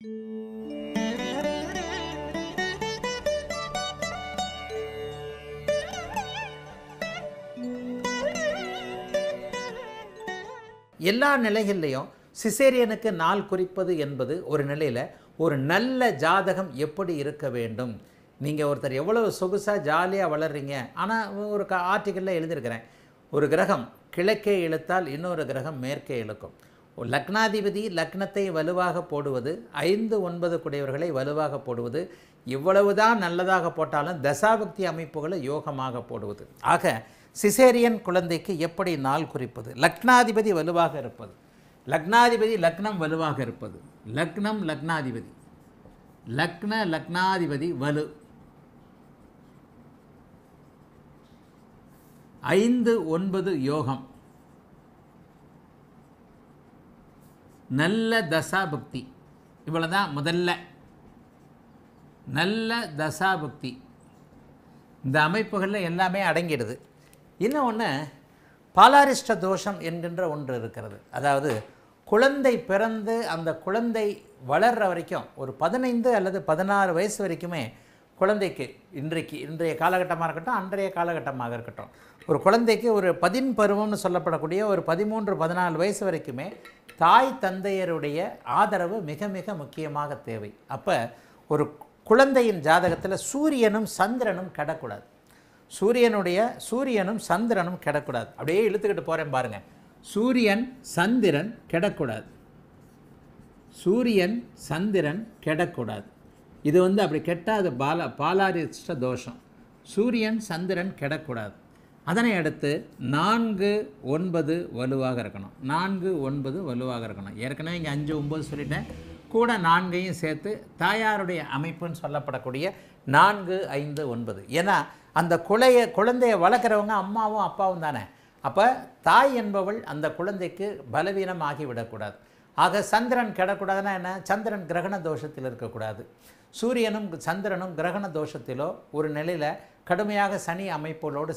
எல்லா நிலைகள்லையும் சிசேரியனுக்கு நாள் குறிப்பது என்பது ஒரு நிலையில் ஒரு நல்ல ஜாதகம் எப்படி இருக்க வேண்டும் நீங்கள் ஒருத்தர் எவ்வளோ சொகுசாக ஜாலியாக வளர்றீங்க ஆனால் ஒரு ஆர்டிக்கலில் எழுதியிருக்கிறேன் ஒரு கிரகம் கிழக்கே இழுத்தால் இன்னொரு கிரகம் மேற்கே இழுக்கும் லக்னாதிபதி லக்னத்தை வலுவாக போடுவது ஐந்து ஒன்பது குடையவர்களை வலுவாக போடுவது இவ்வளவுதான் நல்லதாக போட்டாலும் தசாபக்தி அமைப்புகளை யோகமாக போடுவது ஆக சிசேரியன் குழந்தைக்கு எப்படி நாள் குறிப்பது லக்னாதிபதி வலுவாக இருப்பது லக்னாதிபதி லக்னம் வலுவாக இருப்பது லக்னம் லக்னாதிபதி லக்ன லக்னாதிபதி வலு ஐந்து ஒன்பது யோகம் நல்ல தசா பக்தி இவ்வளோ தான் முதல்ல நல்ல தசா பக்தி இந்த அமைப்புகளில் எல்லாமே அடங்கிடுது இன்னும் ஒன்று பாலாரிஷ்ட தோஷம் என்கின்ற ஒன்று இருக்கிறது அதாவது குழந்தை பிறந்து அந்த குழந்தை வளர்கிற வரைக்கும் ஒரு பதினைந்து அல்லது பதினாறு வயசு வரைக்குமே குழந்தைக்கு இன்றைக்கு இன்றைய காலகட்டமாக இருக்கட்டும் அன்றைய காலகட்டமாக இருக்கட்டும் ஒரு குழந்தைக்கு ஒரு பதின் பருவம்னு சொல்லப்படக்கூடிய ஒரு பதிமூன்று பதினாலு வயசு வரைக்குமே தாய் தந்தையருடைய ஆதரவு மிக மிக முக்கியமாக தேவை அப்போ ஒரு குழந்தையின் ஜாதகத்தில் சூரியனும் சந்திரனும் கிடக்கூடாது சூரியனுடைய சூரியனும் சந்திரனும் கிடக்கூடாது அப்படியே இழுத்துக்கிட்டு போகிறேன் பாருங்கள் சூரியன் சந்திரன் கிடக்கூடாது சூரியன் சந்திரன் கெடக்கூடாது இது வந்து அப்படி கெட்டாத பால பாலாரிஷ்ட தோஷம் சூரியன் சந்திரன் கெடக்கூடாது அதனை அடுத்து நான்கு ஒன்பது வலுவாக இருக்கணும் நான்கு ஒன்பது வலுவாக இருக்கணும் ஏற்கனவே இங்கே அஞ்சு ஒம்பது சொல்லிட்டேன் கூட நான்கையும் சேர்த்து தாயாருடைய அமைப்புன்னு சொல்லப்படக்கூடிய நான்கு ஐந்து ஒன்பது ஏன்னா அந்த குழைய குழந்தைய வளர்க்குறவங்க அம்மாவும் அப்பாவும் தானே அப்போ தாய் என்பவள் அந்த குழந்தைக்கு பலவீனம் ஆகிவிடக்கூடாது ஆக சந்திரன் கிடக்கூடாதுன்னா என்ன சந்திரன் கிரகண தோஷத்தில் இருக்கக்கூடாது சூரியனும் சந்திரனும் கிரகண தோஷத்திலோ ஒரு நிலையில் கடுமையாக சனி அமைப்புகளோடு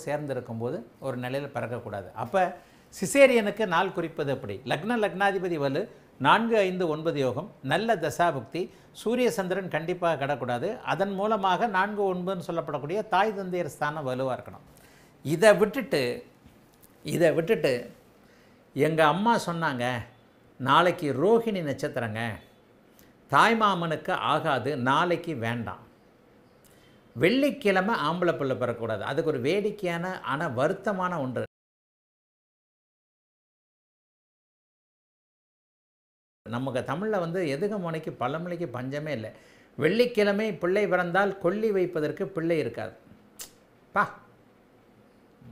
போது ஒரு நிலையில் பிறக்கக்கூடாது அப்போ சிசேரியனுக்கு நாள் குறிப்பது எப்படி லக்ன லக்னாதிபதி வலு நான்கு ஐந்து ஒன்பது யோகம் நல்ல தசாபுக்தி சூரிய சந்திரன் கண்டிப்பாக கிடக்கூடாது அதன் மூலமாக நான்கு ஒன்பதுன்னு சொல்லப்படக்கூடிய தாய் தந்தையர் ஸ்தானம் வலுவாக இருக்கணும் இதை விட்டுட்டு இதை விட்டுட்டு எங்கள் அம்மா சொன்னாங்க நாளைக்கு ரோஹிணி நட்சத்திரங்க தாய்மாமனுக்கு ஆகாது நாளைக்கு வேண்டாம் வெள்ளிக்கிழமை ஆம்பளை பிள்ளை பெறக்கூடாது அதுக்கு ஒரு வேடிக்கையான ஆனால் வருத்தமான ஒன்று நமக்கு தமிழில் வந்து எதுக முனைக்கு பழமொழிக்கு பஞ்சமே இல்லை வெள்ளிக்கிழமை பிள்ளை பிறந்தால் கொல்லி வைப்பதற்கு பிள்ளை இருக்காது பா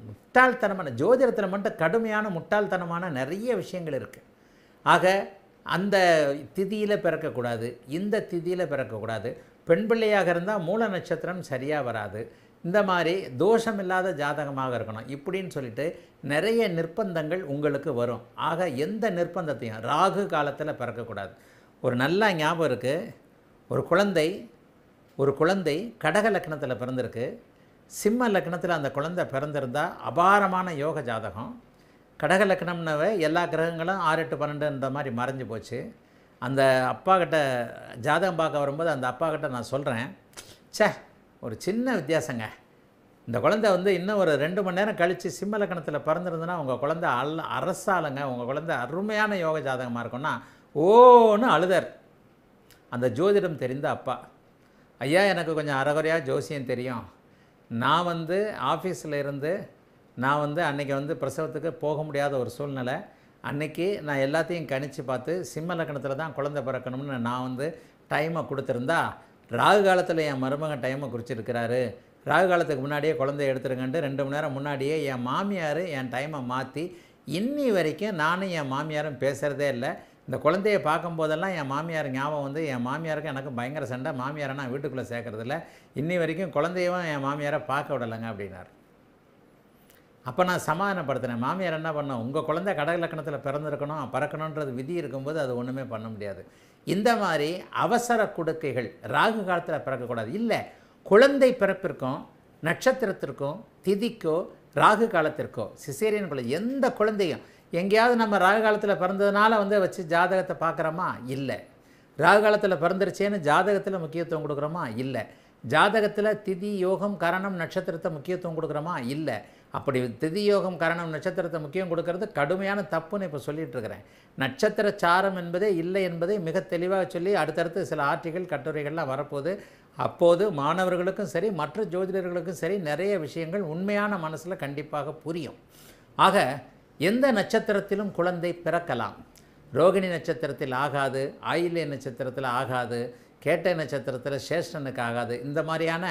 முட்டாள்தனமான ஜோதிடத்தில் மட்டும் கடுமையான முட்டாள்தனமான நிறைய விஷயங்கள் இருக்குது ஆக அந்த திதியில் பிறக்கக்கூடாது இந்த திதியில் பிறக்கக்கூடாது பெண் பிள்ளையாக இருந்தால் மூல நட்சத்திரம் சரியாக வராது இந்த மாதிரி தோஷம் இல்லாத ஜாதகமாக இருக்கணும் இப்படின்னு சொல்லிட்டு நிறைய நிர்பந்தங்கள் உங்களுக்கு வரும் ஆக எந்த நிர்பந்தத்தையும் ராகு காலத்தில் பிறக்கக்கூடாது ஒரு நல்ல ஞாபகம் இருக்குது ஒரு குழந்தை ஒரு குழந்தை கடக லக்னத்தில் பிறந்திருக்கு சிம்ம லக்னத்தில் அந்த குழந்தை பிறந்திருந்தால் அபாரமான யோக ஜாதகம் கடக லக்னம்னவ எல்லா கிரகங்களும் ஆறு எட்டு பன்னெண்டுன்ற மாதிரி மறைஞ்சு போச்சு அந்த அப்பா கிட்ட ஜாதகம் பார்க்க வரும்போது அந்த அப்பா கிட்ட நான் சொல்கிறேன் சே ஒரு சின்ன வித்தியாசங்க இந்த குழந்தை வந்து இன்னும் ஒரு ரெண்டு மணி நேரம் கழித்து சிம்ம லக்கணத்தில் பிறந்திருந்துன்னா உங்கள் குழந்தை அல் அரசாளுங்க உங்கள் குழந்தை அருமையான யோக ஜாதகமாக இருக்கும்னா ஓன்னு அழுதர் அந்த ஜோதிடம் தெரிந்த அப்பா ஐயா எனக்கு கொஞ்சம் அறகுறையாக ஜோசியம் தெரியும் நான் வந்து ஆஃபீஸில் இருந்து நான் வந்து அன்றைக்கி வந்து பிரசவத்துக்கு போக முடியாத ஒரு சூழ்நிலை அன்றைக்கி நான் எல்லாத்தையும் கணித்து பார்த்து சிம்ம லக்கணத்தில் தான் குழந்தை பிறக்கணும்னு நான் வந்து டைமை கொடுத்துருந்தா ராகு காலத்தில் என் மருமகன் டைமை குறிச்சிருக்கிறாரு ராகு காலத்துக்கு முன்னாடியே குழந்தைய எடுத்துருங்கன்ட்டு ரெண்டு மணி நேரம் முன்னாடியே என் மாமியார் என் டைமை மாற்றி இன்னி வரைக்கும் நானும் என் மாமியாரும் பேசுகிறதே இல்லை இந்த குழந்தைய பார்க்கும்போதெல்லாம் என் மாமியார் ஞாபகம் வந்து என் மாமியாருக்கும் எனக்கு பயங்கர சண்டை மாமியாரை நான் வீட்டுக்குள்ளே சேர்க்குறதில்ல இன்னி வரைக்கும் குழந்தையவும் என் மாமியாரை பார்க்க விடலைங்க அப்படின்னாரு அப்போ நான் சமாதானப்படுத்தினேன் மாமியார் என்ன பண்ணோம் உங்கள் குழந்தை கடக லக்கணத்தில் பிறந்திருக்கணும் பறக்கணுன்றது விதி இருக்கும்போது அது ஒன்றுமே பண்ண முடியாது இந்த மாதிரி அவசர கொடுக்கைகள் ராகு காலத்தில் பிறக்கக்கூடாது இல்லை குழந்தை பிறப்பிற்கும் நட்சத்திரத்திற்கும் திதிக்கோ ராகு காலத்திற்கோ சிசேரியன் குழந்தை எந்த குழந்தையும் எங்கேயாவது நம்ம ராகு காலத்தில் பிறந்ததுனால வந்து வச்சு ஜாதகத்தை பார்க்குறோமா இல்லை ராகு காலத்தில் பிறந்துருச்சேன்னு ஜாதகத்தில் முக்கியத்துவம் கொடுக்குறோமா இல்லை ஜாதகத்தில் திதி யோகம் கரணம் நட்சத்திரத்தை முக்கியத்துவம் கொடுக்குறோமா இல்லை அப்படி திதியோகம் கரணம் நட்சத்திரத்தை முக்கியம் கொடுக்கறது கடுமையான தப்புன்னு இப்போ இருக்கிறேன் நட்சத்திர சாரம் என்பதே இல்லை என்பதை மிக தெளிவாக சொல்லி அடுத்தடுத்து சில ஆட்சிகள் கட்டுரைகள்லாம் வரப்போகுது அப்போது மாணவர்களுக்கும் சரி மற்ற ஜோதிடர்களுக்கும் சரி நிறைய விஷயங்கள் உண்மையான மனசில் கண்டிப்பாக புரியும் ஆக எந்த நட்சத்திரத்திலும் குழந்தை பிறக்கலாம் ரோகிணி நட்சத்திரத்தில் ஆகாது ஆயில்ய நட்சத்திரத்தில் ஆகாது கேட்டை நட்சத்திரத்தில் சேஷ்டனுக்கு ஆகாது இந்த மாதிரியான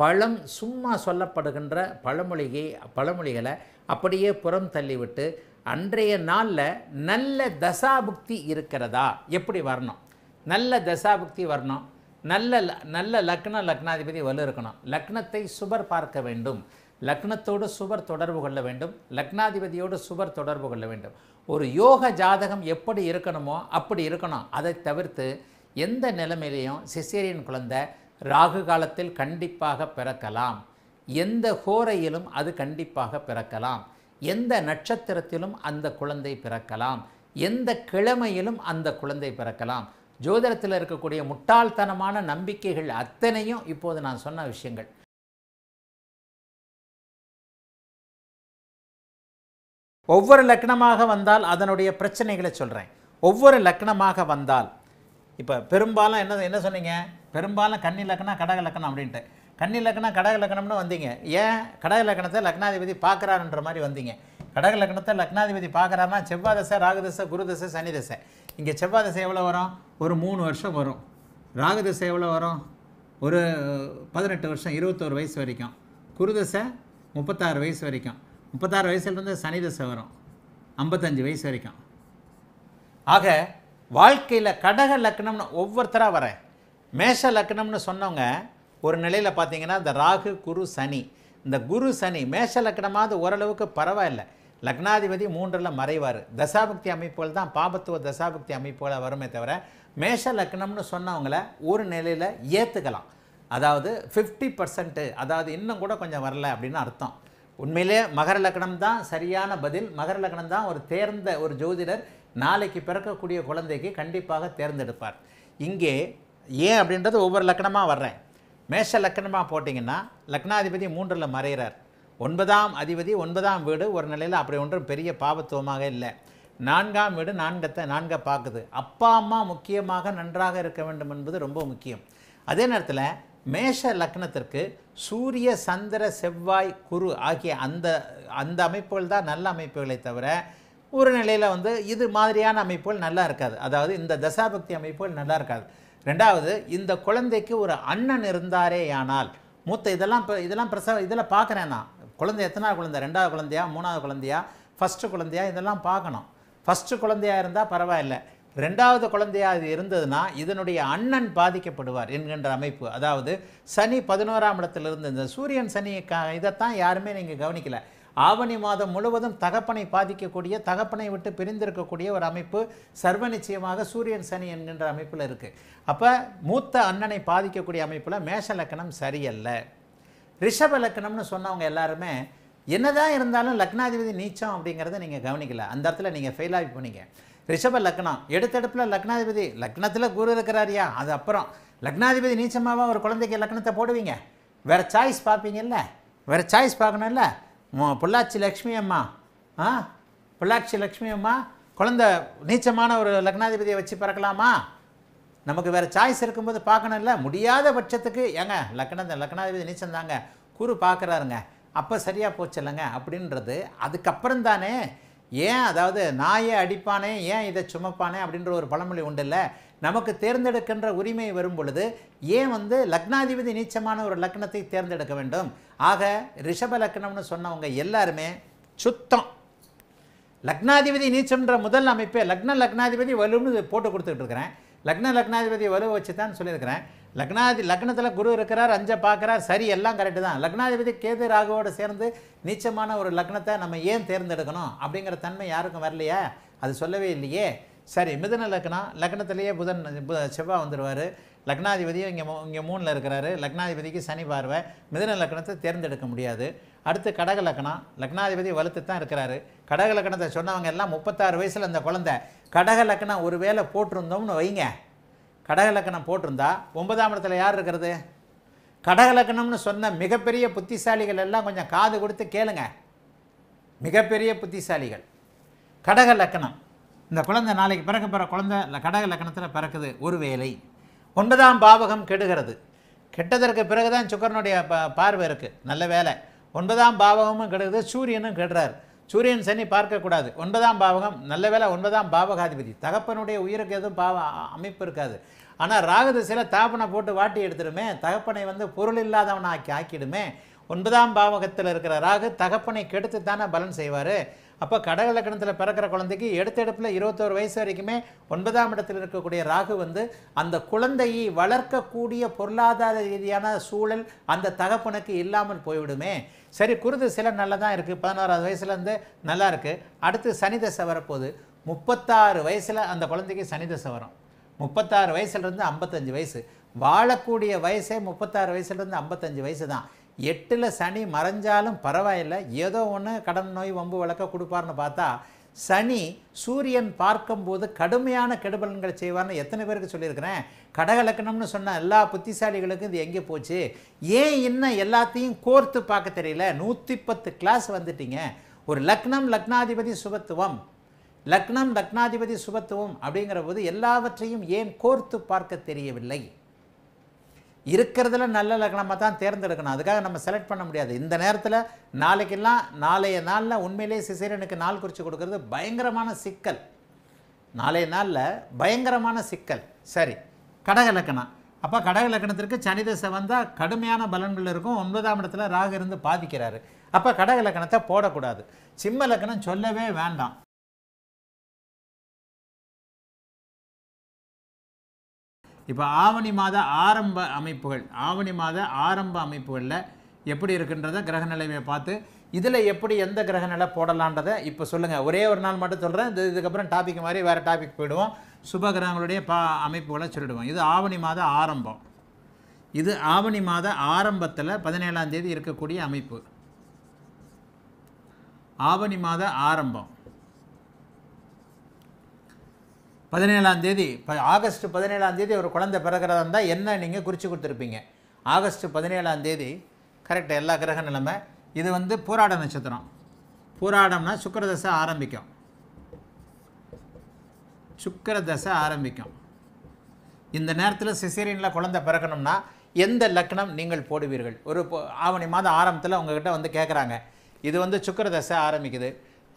பழம் சும்மா சொல்லப்படுகின்ற பழமொழியை பழமொழிகளை அப்படியே புறம் தள்ளிவிட்டு அன்றைய நாளில் நல்ல தசாபுக்தி இருக்கிறதா எப்படி வரணும் நல்ல தசாபுக்தி வரணும் நல்ல நல்ல லக்ன லக்னாதிபதி வலு இருக்கணும் லக்னத்தை சுபர் பார்க்க வேண்டும் லக்னத்தோடு சுபர் தொடர்பு கொள்ள வேண்டும் லக்னாதிபதியோடு சுபர் தொடர்பு கொள்ள வேண்டும் ஒரு யோக ஜாதகம் எப்படி இருக்கணுமோ அப்படி இருக்கணும் அதை தவிர்த்து எந்த நிலைமையிலையும் சிசேரியன் குழந்தை ராகு காலத்தில் கண்டிப்பாக பிறக்கலாம் எந்த கோரையிலும் அது கண்டிப்பாக பிறக்கலாம் எந்த நட்சத்திரத்திலும் அந்த குழந்தை பிறக்கலாம் எந்த கிழமையிலும் அந்த குழந்தை பிறக்கலாம் ஜோதிடத்தில் இருக்கக்கூடிய முட்டாள்தனமான நம்பிக்கைகள் அத்தனையும் இப்போது நான் சொன்ன விஷயங்கள் ஒவ்வொரு லக்னமாக வந்தால் அதனுடைய பிரச்சனைகளை சொல்கிறேன் ஒவ்வொரு லக்னமாக வந்தால் இப்போ பெரும்பாலும் என்ன என்ன சொன்னீங்க பெரும்பாலும் கன்னி லக்கணம் கடக லக்கணம் அப்படின்ட்டு கன்னி லக்கணம் கடக லக்கணம்னு வந்தீங்க ஏன் கடக லக்கணத்தை லக்னாதிபதி பார்க்குறாருன்ற மாதிரி வந்தீங்க கடக லக்னத்தை லக்னாதிபதி பார்க்குறாருன்னா செவ்வாய் தசை ராகுதசை குருதசை சனி தசை இங்கே செவ்வாய் தசை எவ்வளோ வரும் ஒரு மூணு வருஷம் வரும் ராகுதசை எவ்வளோ வரும் ஒரு பதினெட்டு வருஷம் இருபத்தோரு வயசு வரைக்கும் குருதசை முப்பத்தாறு வயசு வரைக்கும் முப்பத்தாறு வயசுலேருந்து சனி தசை வரும் ஐம்பத்தஞ்சு வயசு வரைக்கும் ஆக வாழ்க்கையில் கடக லக்னம்னு ஒவ்வொருத்தராக வரேன் மேஷ லக்னம்னு சொன்னவங்க ஒரு நிலையில் பார்த்தீங்கன்னா இந்த ராகு குரு சனி இந்த குரு சனி மேஷ லக்னமாவது ஓரளவுக்கு பரவாயில்ல லக்னாதிபதி மூன்றில் மறைவார் தசாபக்தி அமைப்புகள் தான் பாபத்துவ தசாபக்தி அமைப்புகளாக வருமே தவிர மேஷ லக்னம்னு சொன்னவங்கள ஒரு நிலையில் ஏற்றுக்கலாம் அதாவது ஃபிஃப்டி பர்சன்ட்டு அதாவது இன்னும் கூட கொஞ்சம் வரல அப்படின்னு அர்த்தம் உண்மையிலே மகர லக்னம் தான் சரியான பதில் மகர லக்னம் தான் ஒரு தேர்ந்த ஒரு ஜோதிடர் நாளைக்கு பிறக்கக்கூடிய குழந்தைக்கு கண்டிப்பாக தேர்ந்தெடுப்பார் இங்கே ஏன் அப்படின்றது ஒவ்வொரு லக்கணமாக வர்றேன் மேஷ லக்கணமாக போட்டிங்கன்னா லக்னாதிபதி மூன்றில் மறைகிறார் ஒன்பதாம் அதிபதி ஒன்பதாம் வீடு ஒரு நிலையில் அப்படி ஒன்றும் பெரிய பாவத்துவமாக இல்லை நான்காம் வீடு நான்கத்தை நான்கை பார்க்குது அப்பா அம்மா முக்கியமாக நன்றாக இருக்க வேண்டும் என்பது ரொம்ப முக்கியம் அதே நேரத்தில் மேஷ லக்னத்திற்கு சூரிய சந்திர செவ்வாய் குரு ஆகிய அந்த அந்த அமைப்புகள் தான் நல்ல அமைப்புகளை தவிர ஒரு நிலையில் வந்து இது மாதிரியான அமைப்புகள் நல்லா இருக்காது அதாவது இந்த தசாபக்தி அமைப்புகள் நல்லா இருக்காது ரெண்டாவது இந்த குழந்தைக்கு ஒரு அண்ணன் இருந்தாரே ஆனால் மூத்த இதெல்லாம் இப்போ இதெல்லாம் பிரசவ இதில் பார்க்குறேன் நான் குழந்தை எத்தனாவது குழந்தை ரெண்டாவது குழந்தையா மூணாவது குழந்தையா ஃபஸ்ட்டு குழந்தையா இதெல்லாம் பார்க்கணும் ஃபஸ்ட்டு குழந்தையாக இருந்தால் பரவாயில்ல ரெண்டாவது குழந்தையாக அது இருந்ததுன்னா இதனுடைய அண்ணன் பாதிக்கப்படுவார் என்கின்ற அமைப்பு அதாவது சனி பதினோராம் இடத்திலிருந்து இந்த சூரியன் சனி க இதைத்தான் யாருமே நீங்கள் கவனிக்கலை ஆவணி மாதம் முழுவதும் தகப்பனை பாதிக்கக்கூடிய தகப்பனை விட்டு பிரிந்திருக்கக்கூடிய ஒரு அமைப்பு சர்வ நிச்சயமாக சூரியன் சனி என்கின்ற அமைப்பில் இருக்குது அப்போ மூத்த அண்ணனை பாதிக்கக்கூடிய அமைப்பில் மேஷ லக்கணம் சரியல்ல ரிஷப லக்கணம்னு சொன்னவங்க எல்லாருமே என்னதான் இருந்தாலும் லக்னாதிபதி நீச்சம் அப்படிங்கிறத நீங்கள் கவனிக்கல அந்த இடத்துல நீங்கள் ஃபெயில் ஆகி போனீங்க ரிஷப லக்னம் எடுத்தடுப்பில் லக்னாதிபதி லக்னத்தில் குரு இருக்கிறாரியா அது அப்புறம் லக்னாதிபதி நீச்சமாக ஒரு குழந்தைக்கு லக்னத்தை போடுவீங்க வேறு சாய்ஸ் பார்ப்பீங்கல்ல வேறு சாய்ஸ் பார்க்கணும்ல பொள்ளாச்சி லக்ஷ்மி அம்மா ஆ பொள்ளாச்சி லக்ஷ்மி அம்மா குழந்த நீச்சமான ஒரு லக்னாதிபதியை வச்சு பிறக்கலாமா நமக்கு வேறு சாய்ஸ் இருக்கும்போது இல்லை முடியாத பட்சத்துக்கு ஏங்க லக்னந்த லக்னாதிபதி நீச்சம் தாங்க குரு பார்க்குறாருங்க அப்போ சரியாக போச்சு இல்லைங்க அப்படின்றது அதுக்கப்புறம் தானே ஏன் அதாவது நாயே அடிப்பானே ஏன் இதை சுமப்பானே அப்படின்ற ஒரு பழமொழி உண்டு இல்லை நமக்கு தேர்ந்தெடுக்கின்ற உரிமை வரும் பொழுது ஏன் வந்து லக்னாதிபதி நீச்சமான ஒரு லக்னத்தை தேர்ந்தெடுக்க வேண்டும் ஆக ரிஷப லக்னம்னு சொன்னவங்க எல்லாருமே சுத்தம் லக்னாதிபதி நீச்சம்ன்ற முதல் அமைப்பே லக்ன லக்னாதிபதி வலுன்னு போட்டு கொடுத்துட்டு இருக்கிறேன் லக்ன லக்னாதிபதி வலு வச்சு தான் சொல்லியிருக்கிறேன் லக்னாதி லக்னத்தில் குரு இருக்கிறார் அஞ்சை பார்க்குறார் சரி எல்லாம் கரெக்டு தான் லக்னாதிபதி கேது ராகுவோடு சேர்ந்து நீச்சமான ஒரு லக்னத்தை நம்ம ஏன் தேர்ந்தெடுக்கணும் அப்படிங்கிற தன்மை யாருக்கும் வரலையா அது சொல்லவே இல்லையே சரி மிதன லக்னம் லக்னத்திலேயே புதன் செவ்வாய் வந்துடுவார் லக்னாதிபதியும் இங்கே இங்கே மூணில் இருக்கிறாரு லக்னாதிபதிக்கு சனி பார்வை மிதன லக்னத்தை தேர்ந்தெடுக்க முடியாது அடுத்து கடக லக்னம் லக்னாதிபதி வலுத்து தான் இருக்கிறாரு கடக லக்னத்தை சொன்னவங்க எல்லாம் முப்பத்தாறு வயசில் அந்த குழந்தை கடக லக்னம் ஒரு வேலை போட்டிருந்தோம்னு வைங்க கடகலக்கணம் போட்டிருந்தா ஒன்பதாம் இடத்துல யார் இருக்கிறது கடகலக்கணம்னு சொன்ன மிகப்பெரிய புத்திசாலிகள் எல்லாம் கொஞ்சம் காது கொடுத்து கேளுங்க மிகப்பெரிய புத்திசாலிகள் கடக லக்கணம் இந்த குழந்தை நாளைக்கு பிறக்க பிற குழந்தை கடக லக்கணத்தில் பிறக்குது ஒரு வேலை ஒன்பதாம் பாவகம் கெடுகிறது கெட்டதற்கு பிறகு தான் சுக்கரனுடைய ப பார்வை இருக்குது நல்ல வேலை ஒன்பதாம் பாவகமும் கெடுகிறது சூரியனும் கெடுறார் சூரியன் சனி பார்க்கக்கூடாது ஒன்பதாம் பாவகம் நல்ல வேலை ஒன்பதாம் பாவகாதிபதி தகப்பனுடைய உயிருக்கு எதுவும் பாவ அமைப்பு இருக்காது ஆனால் ராகுதசையில் தாப்பனை போட்டு வாட்டி எடுத்துடுமே தகப்பனை வந்து பொருள் இல்லாதவனாக்கி ஆக்கிடுமே ஒன்பதாம் பாவகத்தில் இருக்கிற ராகு தகப்பனை கெடுத்து தானே பலன் செய்வார் அப்போ கடக லக்கணத்தில் பிறக்கிற குழந்தைக்கு எடுத்தெடுப்பில் இருபத்தோரு வயசு வரைக்குமே ஒன்பதாம் இடத்தில் இருக்கக்கூடிய ராகு வந்து அந்த குழந்தையை வளர்க்கக்கூடிய பொருளாதார ரீதியான சூழல் அந்த தகப்பனுக்கு இல்லாமல் போய்விடுமே சரி குருது சில நல்லதாக இருக்குது பதினோராவது வயசுலேருந்து நல்லா இருக்குது அடுத்து சனிதசை வரப்போகுது முப்பத்தாறு வயசில் அந்த குழந்தைக்கு சனி வரும் முப்பத்தாறு வயசுலேருந்து ஐம்பத்தஞ்சு வயசு வாழக்கூடிய வயசே முப்பத்தாறு வயசுலேருந்து ஐம்பத்தஞ்சு வயசு தான் எட்டில் சனி மறைஞ்சாலும் பரவாயில்ல ஏதோ ஒன்று கடன் நோய் வம்பு வழக்க கொடுப்பார்னு பார்த்தா சனி சூரியன் பார்க்கும்போது கடுமையான கெடுபலன்களை செய்வார்னு எத்தனை பேருக்கு சொல்லியிருக்கிறேன் கடகலக்கணம்னு சொன்ன எல்லா புத்திசாலிகளுக்கும் இது எங்கே போச்சு ஏன் இன்னும் எல்லாத்தையும் கோர்த்து பார்க்க தெரியல நூற்றி பத்து கிளாஸ் வந்துட்டீங்க ஒரு லக்னம் லக்னாதிபதி சுபத்துவம் லக்னம் லக்னாதிபதி சுபத்துவம் அப்படிங்கிற போது எல்லாவற்றையும் ஏன் கோர்த்து பார்க்க தெரியவில்லை இருக்கிறதுல நல்ல லக்னமாக தான் தேர்ந்தெடுக்கணும் அதுக்காக நம்ம செலக்ட் பண்ண முடியாது இந்த நேரத்தில் நாளைக்கெல்லாம் நாளைய நாளில் உண்மையிலே சிசேரனுக்கு நாள் குறித்து கொடுக்கறது பயங்கரமான சிக்கல் நாளைய நாளில் பயங்கரமான சிக்கல் சரி கடக லக்கணம் அப்போ கடக லக்கணத்திற்கு சனிதசை வந்தால் கடுமையான பலன்கள் இருக்கும் ஒன்பதாம் இடத்துல ராக இருந்து பாதிக்கிறாரு அப்போ கடக லக்கணத்தை போடக்கூடாது சிம்ம லக்கணம் சொல்லவே வேண்டாம் இப்போ ஆவணி மாத ஆரம்ப அமைப்புகள் ஆவணி மாத ஆரம்ப அமைப்புகளில் எப்படி இருக்குன்றத கிரக நிலைமையை பார்த்து இதில் எப்படி எந்த கிரக நிலை போடலான்றதை இப்போ சொல்லுங்கள் ஒரே ஒரு நாள் மட்டும் சொல்கிறேன் இது இதுக்கப்புறம் டாபிக் மாதிரி வேறு டாபிக் போயிடுவோம் சுப கிரகங்களுடைய பா அமைப்புகளை சொல்லிடுவோம் இது ஆவணி மாத ஆரம்பம் இது ஆவணி மாத ஆரம்பத்தில் பதினேழாம் தேதி இருக்கக்கூடிய அமைப்பு ஆவணி மாத ஆரம்பம் பதினேழாம் தேதி ஆகஸ்ட் பதினேழாம் தேதி ஒரு குழந்தை பிறகுறதா இருந்தால் என்ன நீங்கள் குறித்து கொடுத்துருப்பீங்க ஆகஸ்ட் பதினேழாம் தேதி கரெக்டாக எல்லா கிரக நிலைமை இது வந்து போராட நட்சத்திரம் போராடம்னா சுக்கரதசை ஆரம்பிக்கும் சுக்கரதசை ஆரம்பிக்கும் இந்த நேரத்தில் சிசேரியனில் குழந்தை பிறக்கணும்னா எந்த லக்னம் நீங்கள் போடுவீர்கள் ஒரு ஆவணி மாதம் ஆரம்பத்தில் உங்ககிட்ட வந்து கேட்குறாங்க இது வந்து சுக்கரதசை ஆரம்பிக்குது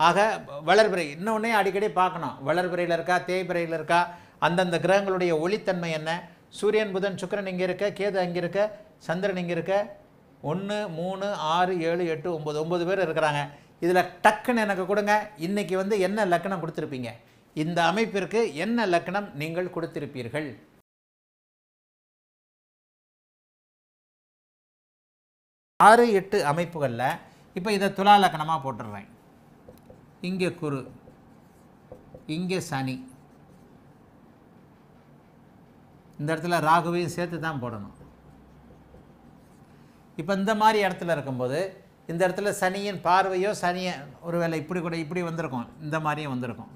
ஆக வளர்பிறை இன்னொன்னே அடிக்கடி பார்க்கணும் வளர்பிறையில் இருக்கா தேய்பிறையில் இருக்கா அந்தந்த கிரகங்களுடைய ஒளித்தன்மை என்ன சூரியன் புதன் சுக்கரன் இங்கே இருக்க கேது அங்கே இருக்க சந்திரன் இங்கே இருக்க ஒன்று மூணு ஆறு ஏழு எட்டு ஒம்பது ஒம்பது பேர் இருக்கிறாங்க இதில் டக்குன்னு எனக்கு கொடுங்க இன்றைக்கி வந்து என்ன லக்கணம் கொடுத்துருப்பீங்க இந்த அமைப்பிற்கு என்ன லக்கணம் நீங்கள் கொடுத்திருப்பீர்கள் ஆறு எட்டு அமைப்புகளில் இப்போ இதை துலா லக்கணமாக போட்டுடுறேன் இங்கே குரு இங்கே சனி இந்த இடத்துல ராகுவையும் சேர்த்து தான் போடணும் இப்போ இந்த மாதிரி இடத்துல இருக்கும்போது இந்த இடத்துல சனியின் பார்வையோ சனியை ஒருவேளை இப்படி கூட இப்படி வந்திருக்கும் இந்த மாதிரியும் வந்திருக்கும்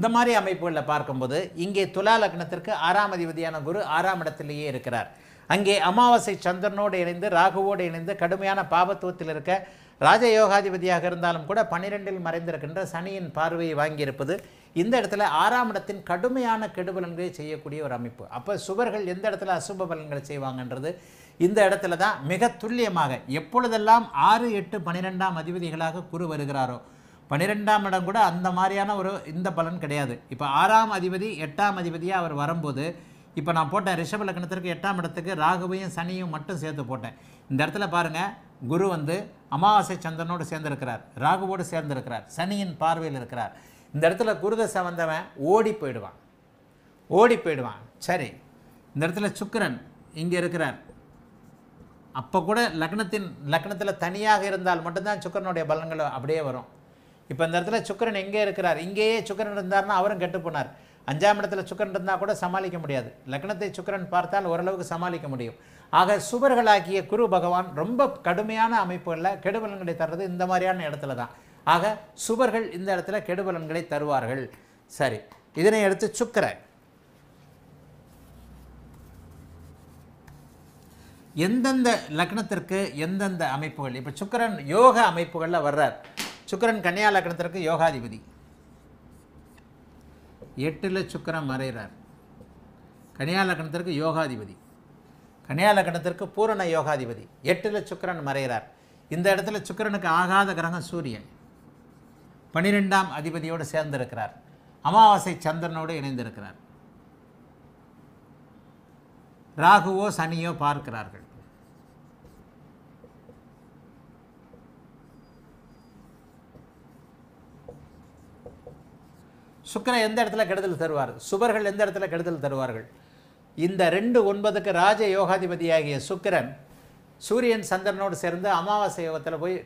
இந்த மாதிரி அமைப்புகளில் பார்க்கும்போது இங்கே துலா லக்னத்திற்கு ஆறாம் அதிபதியான குரு ஆறாம் இடத்திலேயே இருக்கிறார் அங்கே அமாவாசை சந்திரனோடு இணைந்து ராகுவோடு இணைந்து கடுமையான பாபத்துவத்தில் இருக்க ராஜயோகாதிபதியாக இருந்தாலும் கூட பன்னிரெண்டில் மறைந்திருக்கின்ற சனியின் பார்வையை வாங்கியிருப்பது இந்த இடத்துல ஆறாம் இடத்தின் கடுமையான கெடுபலன்களை செய்யக்கூடிய ஒரு அமைப்பு அப்போ சுவர்கள் எந்த இடத்துல அசுப பலன்களை செய்வாங்கன்றது இந்த இடத்துல தான் மிக துல்லியமாக எப்பொழுதெல்லாம் ஆறு எட்டு பன்னிரெண்டாம் அதிபதிகளாக குரு வருகிறாரோ பன்னிரெண்டாம் இடம் கூட அந்த மாதிரியான ஒரு இந்த பலன் கிடையாது இப்போ ஆறாம் அதிபதி எட்டாம் அதிபதியாக அவர் வரும்போது இப்போ நான் போட்டேன் ரிஷப லக்னத்திற்கு எட்டாம் இடத்துக்கு ராகுவையும் சனியும் மட்டும் சேர்த்து போட்டேன் இந்த இடத்துல பாருங்கள் குரு வந்து அமாவாசை சந்திரனோடு சேர்ந்திருக்கிறார் ராகுவோடு சேர்ந்திருக்கிறார் சனியின் பார்வையில் இருக்கிறார் இந்த இடத்துல குருதசை வந்தவன் ஓடி போயிடுவான் ஓடி போயிடுவான் சரி இந்த இடத்துல சுக்கரன் இங்கே இருக்கிறார் அப்போ கூட லக்னத்தின் லக்னத்தில் தனியாக இருந்தால் மட்டும்தான் சுக்கரனுடைய பலன்கள் அப்படியே வரும் இப்போ இந்த இடத்துல சுக்கரன் எங்கே இருக்கிறார் இங்கேயே சுக்கரன் இருந்தார்னா அவரும் கெட்டு போனார் அஞ்சாம் இடத்துல சுக்கரன் இருந்தால் கூட சமாளிக்க முடியாது லக்னத்தை சுக்கரன் பார்த்தால் ஓரளவுக்கு சமாளிக்க முடியும் ஆக சுபர்களாகிய குரு பகவான் ரொம்ப கடுமையான அமைப்புகளில் கெடுபலன்களை தர்றது இந்த மாதிரியான இடத்துல தான் ஆக சுபர்கள் இந்த இடத்துல கெடுபலன்களை தருவார்கள் சரி இதனை அடுத்து சுக்கர எந்தெந்த லக்னத்திற்கு எந்தெந்த அமைப்புகள் இப்போ சுக்கரன் யோக அமைப்புகளில் வர்றார் சுக்கரன் கன்னியா லக்னத்திற்கு யோகாதிபதி எட்டில் சுக்கரன் மறைகிறார் கன்னியா லக்னத்திற்கு யோகாதிபதி கன்னியா லக்னத்திற்கு பூரண யோகாதிபதி எட்டில் சுக்கரன் மறைகிறார் இந்த இடத்துல சுக்கரனுக்கு ஆகாத கிரகம் சூரியன் பனிரெண்டாம் அதிபதியோடு சேர்ந்திருக்கிறார் அமாவாசை சந்திரனோடு இணைந்திருக்கிறார் ராகுவோ சனியோ பார்க்கிறார்கள் சுக்கரன் எந்த இடத்துல கெடுதல் தருவார் சுபர்கள் எந்த இடத்துல கெடுதல் தருவார்கள் இந்த ரெண்டு ஒன்பதுக்கு ராஜ யோகாதிபதியாகிய சுக்கரன் சூரியன் சந்திரனோடு சேர்ந்து அமாவாசை யோகத்தில் போய்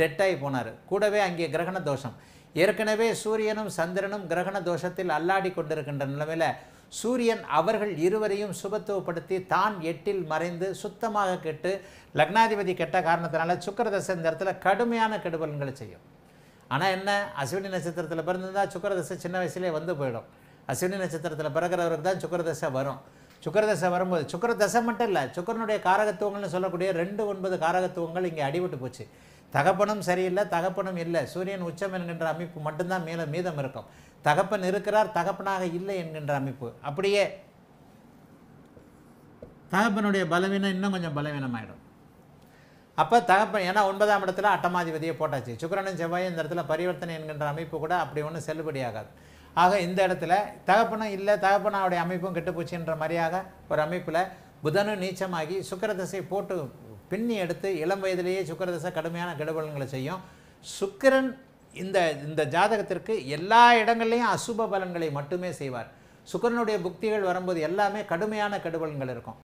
டெட்டாகி போனார் கூடவே அங்கே கிரகண தோஷம் ஏற்கனவே சூரியனும் சந்திரனும் கிரகண தோஷத்தில் அல்லாடி கொண்டிருக்கின்ற நிலைமையில் சூரியன் அவர்கள் இருவரையும் சுபத்துவப்படுத்தி தான் எட்டில் மறைந்து சுத்தமாக கெட்டு லக்னாதிபதி கெட்ட காரணத்தினால சுக்கரதசை இந்த இடத்துல கடுமையான கெடுபல்களை செய்யும் ஆனால் என்ன அஸ்வினி நட்சத்திரத்தில் பிறந்திருந்தால் சுக்கரதசை சின்ன வயசுலேயே வந்து போயிடும் அஸ்வினி நட்சத்திரத்தில் பிறக்கிறவருக்கு தான் சுக்கரதசை வரும் சுக்கரதசை வரும்போது சுக்கரதசை மட்டும் இல்லை சுக்கரனுடைய காரகத்துவங்கள்னு சொல்லக்கூடிய ரெண்டு ஒன்பது காரகத்துவங்கள் இங்கே அடிபட்டு போச்சு தகப்பனும் சரியில்லை தகப்பனும் இல்லை சூரியன் உச்சம் என்கின்ற அமைப்பு மட்டும்தான் மேலே மீதம் இருக்கும் தகப்பன் இருக்கிறார் தகப்பனாக இல்லை என்கின்ற அமைப்பு அப்படியே தகப்பனுடைய பலவீனம் இன்னும் கொஞ்சம் பலவீனமாயிடும் அப்போ தகப்பன் ஏன்னா ஒன்பதாம் இடத்துல அட்டமாதிபதியை போட்டாச்சு சுக்கரனும் செவ்வாயும் இந்த இடத்துல பரிவர்த்தனை என்கின்ற அமைப்பு கூட அப்படி ஒன்றும் செல்லுபடியாகாது ஆக இந்த இடத்துல தகப்பனும் இல்லை தகப்பனாவுடைய அமைப்பும் கெட்டுப்போச்சுன்ற மாதிரியாக ஒரு அமைப்பில் புதனும் நீச்சமாகி சுக்கரதசை போட்டு பின்னி எடுத்து இளம் வயதிலேயே சுக்கரதசை கடுமையான கெடுபலன்களை செய்யும் சுக்கரன் இந்த இந்த ஜாதகத்திற்கு எல்லா இடங்கள்லையும் அசுப பலன்களை மட்டுமே செய்வார் சுக்கரனுடைய புக்திகள் வரும்போது எல்லாமே கடுமையான கெடுபலன்கள் இருக்கும்